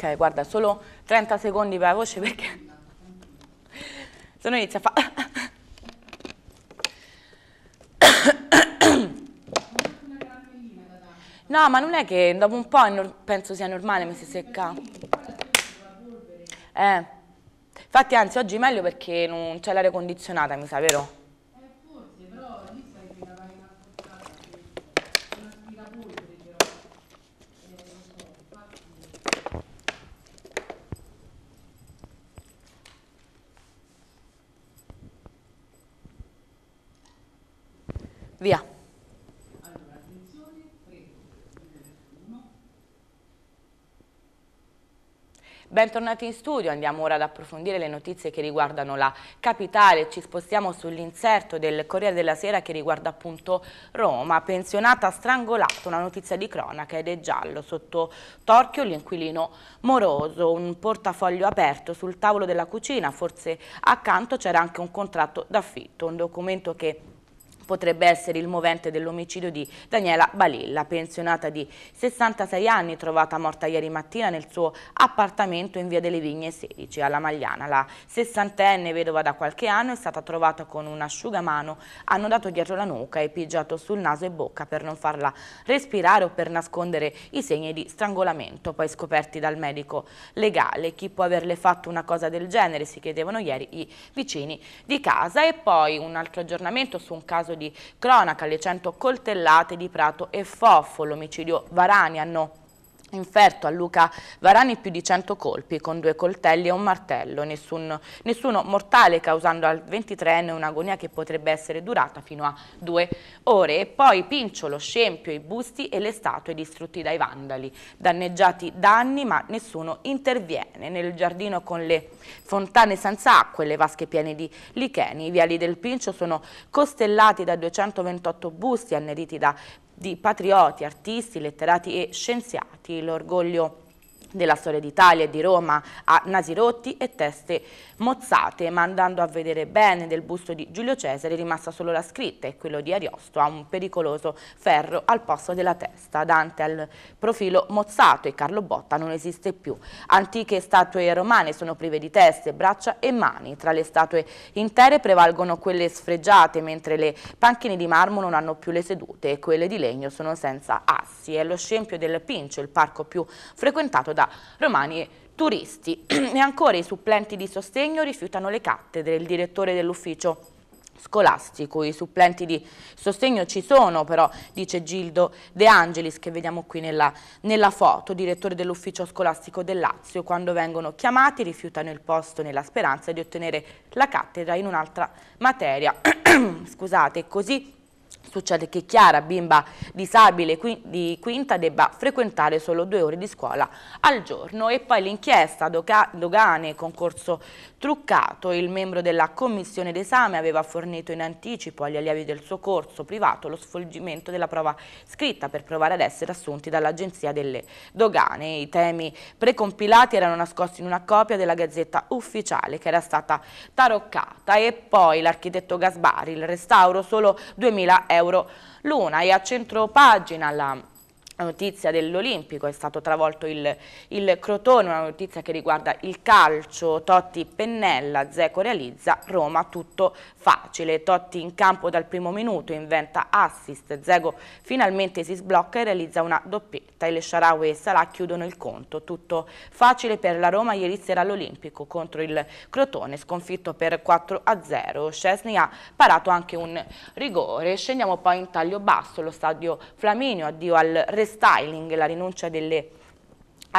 Ok, guarda, solo 30 secondi per la voce perché se no inizia a fare... No, ma non è che dopo un po' penso sia normale mi si secca. Eh, infatti anzi oggi è meglio perché non c'è l'aria condizionata, mi sa, vero? Via. Bentornati in studio, andiamo ora ad approfondire le notizie che riguardano la capitale, ci spostiamo sull'inserto del Corriere della Sera che riguarda appunto Roma, pensionata strangolata, una notizia di cronaca ed è giallo, sotto torchio l'inquilino moroso, un portafoglio aperto sul tavolo della cucina, forse accanto c'era anche un contratto d'affitto, un documento che potrebbe essere il movente dell'omicidio di Daniela Balilla, pensionata di 66 anni, trovata morta ieri mattina nel suo appartamento in via delle Vigne 16 alla Magliana. La sessantenne vedova da qualche anno è stata trovata con un asciugamano annodato dietro la nuca e pigiato sul naso e bocca per non farla respirare o per nascondere i segni di strangolamento, poi scoperti dal medico legale. Chi può averle fatto una cosa del genere? Si chiedevano ieri i vicini di casa. E poi un altro aggiornamento su un caso di di cronaca, le 100 coltellate di Prato e Fofo, l'omicidio Varani hanno Inferto a Luca Varani più di 100 colpi con due coltelli e un martello, nessun, nessuno mortale causando al 23enne un'agonia che potrebbe essere durata fino a due ore. E poi Pincio, lo scempio, i busti e le statue distrutti dai vandali, danneggiati da anni ma nessuno interviene. Nel giardino con le fontane senza acqua e le vasche piene di licheni, i viali del Pincio sono costellati da 228 busti anneriti da di patrioti, artisti, letterati e scienziati. L'orgoglio della storia d'Italia e di Roma a nasirotti e teste mozzate, ma andando a vedere bene del busto di Giulio Cesare è rimasta solo la scritta e quello di Ariosto ha un pericoloso ferro al posto della testa, Dante al profilo mozzato e Carlo Botta non esiste più. Antiche statue romane sono prive di teste, braccia e mani, tra le statue intere prevalgono quelle sfregiate, mentre le panchine di marmo non hanno più le sedute e quelle di legno sono senza assi. È lo scempio del Pincio, il parco più frequentato da romani e turisti. e ancora i supplenti di sostegno rifiutano le cattedre, il direttore dell'ufficio scolastico. I supplenti di sostegno ci sono però, dice Gildo De Angelis che vediamo qui nella, nella foto, direttore dell'ufficio scolastico del Lazio. Quando vengono chiamati rifiutano il posto nella speranza di ottenere la cattedra in un'altra materia. Scusate, così Succede che Chiara, bimba disabile di Quinta, debba frequentare solo due ore di scuola al giorno e poi l'inchiesta dogane, concorso truccato, il membro della commissione d'esame aveva fornito in anticipo agli allievi del suo corso privato lo svolgimento della prova scritta per provare ad essere assunti dall'agenzia delle dogane. I temi precompilati erano nascosti in una copia della gazzetta ufficiale che era stata taroccata e poi l'architetto Gasbari, il restauro solo 2000 euro euro. L'una è a centro pagina la notizia dell'Olimpico è stato travolto il, il, Crotone, una notizia che riguarda il calcio, Totti pennella, Zeco realizza, Roma tutto facile, Totti in campo dal primo minuto, inventa assist, Zeco finalmente si sblocca e realizza una doppietta e le Sharawi e Salah chiudono il conto, tutto facile per la Roma ieri sera all'Olimpico contro il Crotone, sconfitto per 4 0, Scesni ha parato anche un rigore, scendiamo poi in taglio basso, lo stadio Flaminio, addio al risultato restyling, la rinuncia delle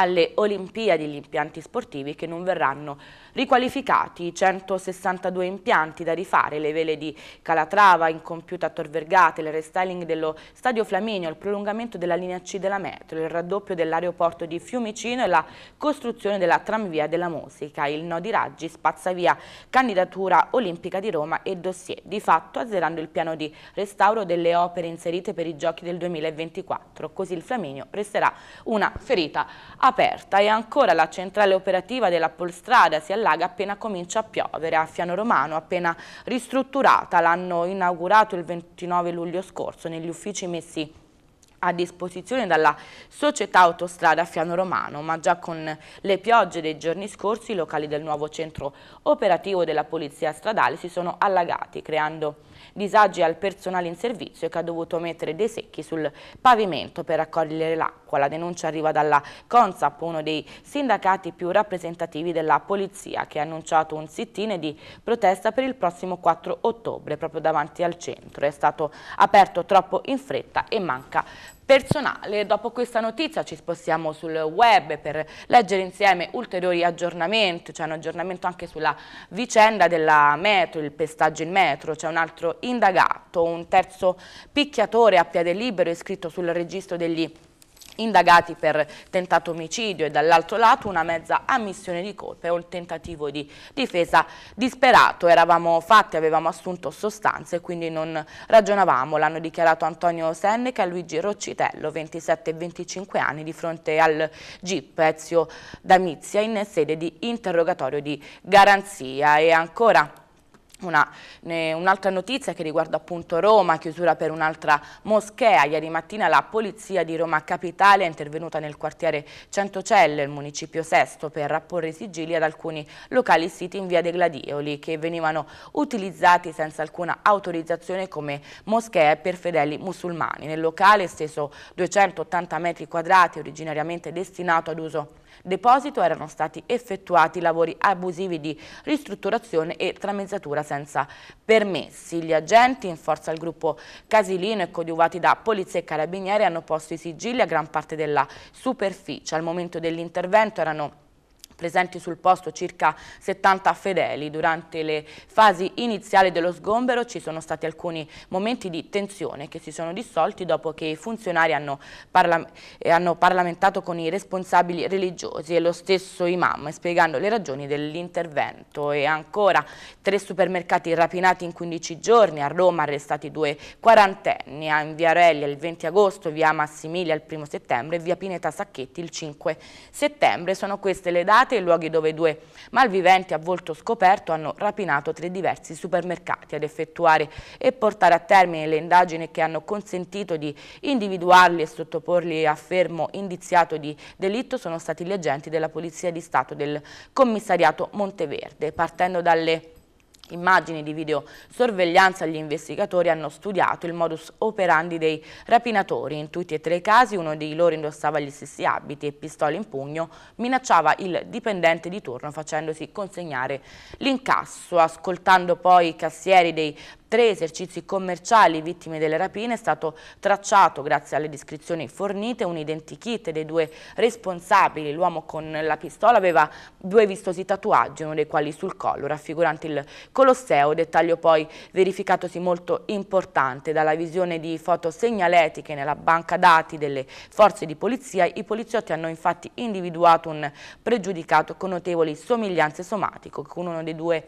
alle Olimpiadi gli impianti sportivi che non verranno riqualificati, 162 impianti da rifare, le vele di Calatrava incompiuta a Tor Vergate, il restyling dello Stadio Flaminio, il prolungamento della linea C della metro, il raddoppio dell'aeroporto di Fiumicino e la costruzione della tramvia della musica, il no di Raggi spazza via candidatura olimpica di Roma e dossier, di fatto azzerando il piano di restauro delle opere inserite per i giochi del 2024, così il Flaminio resterà una ferita a aperta e ancora la centrale operativa della Polstrada si allaga appena comincia a piovere a Fiano Romano, appena ristrutturata. L'hanno inaugurato il 29 luglio scorso negli uffici messi a disposizione dalla società autostrada Fiano Romano, ma già con le piogge dei giorni scorsi i locali del nuovo centro operativo della Polizia Stradale si sono allagati, creando disagi al personale in servizio che ha dovuto mettere dei secchi sul pavimento per raccogliere l'acqua. La denuncia arriva dalla CONSAP, uno dei sindacati più rappresentativi della polizia, che ha annunciato un sit-in di protesta per il prossimo 4 ottobre, proprio davanti al centro. È stato aperto troppo in fretta e manca personale. Dopo questa notizia ci spostiamo sul web per leggere insieme ulteriori aggiornamenti, c'è un aggiornamento anche sulla vicenda della metro, il pestaggio in metro, c'è un altro indagato, un terzo picchiatore a piede libero iscritto sul registro degli indagati indagati per tentato omicidio e dall'altro lato una mezza ammissione di colpa e un tentativo di difesa disperato. Eravamo fatti, avevamo assunto sostanze e quindi non ragionavamo, l'hanno dichiarato Antonio Senneca e Luigi Roccitello, 27 e 25 anni, di fronte al GIP Ezio Damizia in sede di interrogatorio di garanzia. E ancora un'altra notizia che riguarda appunto Roma, chiusura per un'altra moschea. Ieri mattina la polizia di Roma Capitale è intervenuta nel quartiere Centocelle, il municipio sesto, per apporre sigilli ad alcuni locali siti in via dei Gladioli che venivano utilizzati senza alcuna autorizzazione come moschee per fedeli musulmani. Nel locale esteso 280 metri quadrati, originariamente destinato ad uso deposito erano stati effettuati lavori abusivi di ristrutturazione e tramezzatura senza permessi. Gli agenti, in forza al gruppo Casilino e coadiuvati da polizia e carabinieri, hanno posto i sigilli a gran parte della superficie. Al momento dell'intervento erano presenti sul posto circa 70 fedeli. Durante le fasi iniziali dello sgombero ci sono stati alcuni momenti di tensione che si sono dissolti dopo che i funzionari hanno, parla eh, hanno parlamentato con i responsabili religiosi e lo stesso imam spiegando le ragioni dell'intervento e ancora tre supermercati rapinati in 15 giorni, a Roma arrestati due quarantenni, a Inviarelli il 20 agosto, via Massimilia il 1 settembre e via Pineta Sacchetti il 5 settembre. Sono queste le date sbarricate i luoghi dove due malviventi a volto scoperto hanno rapinato tre diversi supermercati ad effettuare e portare a termine le indagini che hanno consentito di individuarli e sottoporli a fermo indiziato di delitto sono stati gli agenti della Polizia di Stato del Commissariato Monteverde. Partendo dalle Immagini di videosorveglianza gli investigatori hanno studiato il modus operandi dei rapinatori. In tutti e tre i casi uno di loro indossava gli stessi abiti e pistola in pugno minacciava il dipendente di turno facendosi consegnare l'incasso. Ascoltando poi i cassieri dei tre esercizi commerciali vittime delle rapine è stato tracciato, grazie alle descrizioni fornite, un identikit dei due responsabili. L'uomo con la pistola aveva due vistosi tatuaggi, uno dei quali sul collo, raffigurante il Colosseo, dettaglio poi verificatosi molto importante. Dalla visione di foto segnaletiche nella banca dati delle forze di polizia, i poliziotti hanno infatti individuato un pregiudicato con notevoli somiglianze somatiche con uno dei due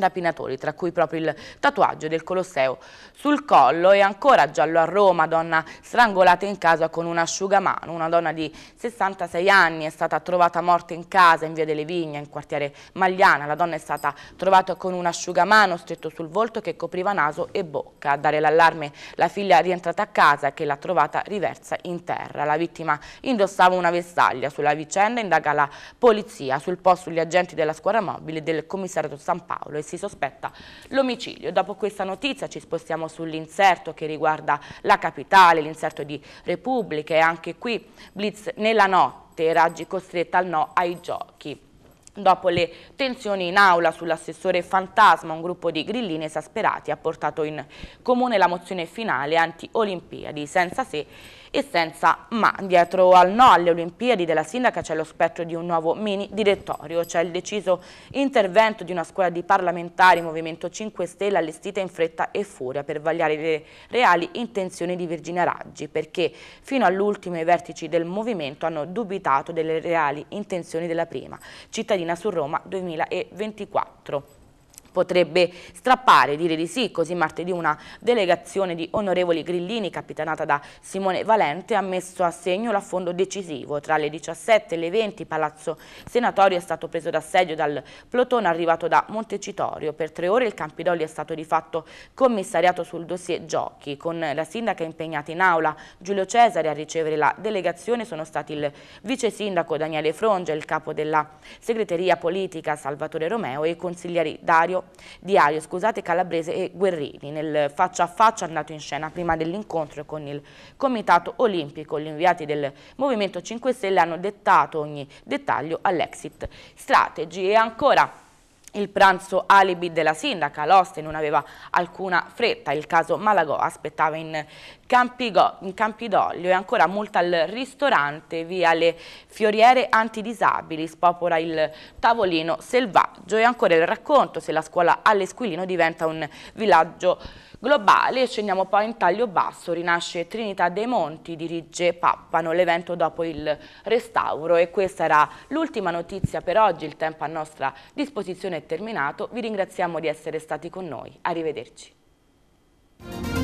rapinatori, tra cui proprio il tatuaggio del Colosseo sul collo e ancora giallo a Roma, donna strangolata in casa con un asciugamano, una donna di 66 anni è stata trovata morta in casa in via delle Vigne, in quartiere Magliana, la donna è stata trovata con un asciugamano stretto sul volto che copriva naso e bocca, a dare l'allarme la figlia rientrata a casa che l'ha trovata riversa in terra, la vittima indossava una vestaglia, sulla vicenda indaga la polizia, sul posto gli agenti della squadra mobile del commissariato San Paolo si sospetta l'omicidio. Dopo questa notizia ci spostiamo sull'inserto che riguarda la capitale, l'inserto di Repubblica e anche qui Blitz nella notte, Raggi costretta al no ai giochi. Dopo le tensioni in aula sull'assessore Fantasma, un gruppo di grillini esasperati ha portato in comune la mozione finale anti-Olimpiadi, senza se e senza ma. Dietro al no alle Olimpiadi della sindaca c'è lo spettro di un nuovo mini direttorio, c'è il deciso intervento di una scuola di parlamentari Movimento 5 Stelle allestita in fretta e furia per vagliare le reali intenzioni di Virginia Raggi, perché fino all'ultimo i vertici del movimento hanno dubitato delle reali intenzioni della prima cittadina Marina su Roma 2024 potrebbe strappare, dire di sì, così martedì una delegazione di onorevoli grillini capitanata da Simone Valente ha messo a segno l'affondo decisivo. Tra le 17 e le 20 Palazzo Senatorio è stato preso d'assedio dal plotone arrivato da Montecitorio. Per tre ore il Campidoglio è stato di fatto commissariato sul dossier giochi, con la sindaca impegnata in aula. Giulio Cesare a ricevere la delegazione sono stati il vice sindaco Daniele Frongia, il capo della segreteria politica Salvatore Romeo e i consiglieri Dario Diario, scusate, Calabrese e Guerrini nel faccia a faccia andato in scena prima dell'incontro con il Comitato Olimpico. Gli inviati del Movimento 5 Stelle hanno dettato ogni dettaglio all'exit strategy e ancora il pranzo alibi della sindaca, l'oste non aveva alcuna fretta, il caso Malagò aspettava in Campidoglio e ancora multa al ristorante via le fioriere antidisabili, spopola il tavolino selvaggio e ancora il racconto se la scuola all'Esquilino diventa un villaggio globale e scendiamo poi in taglio basso, rinasce Trinità dei Monti, dirige Pappano l'evento dopo il restauro e questa era l'ultima notizia per oggi, il tempo a nostra disposizione è terminato, vi ringraziamo di essere stati con noi, arrivederci.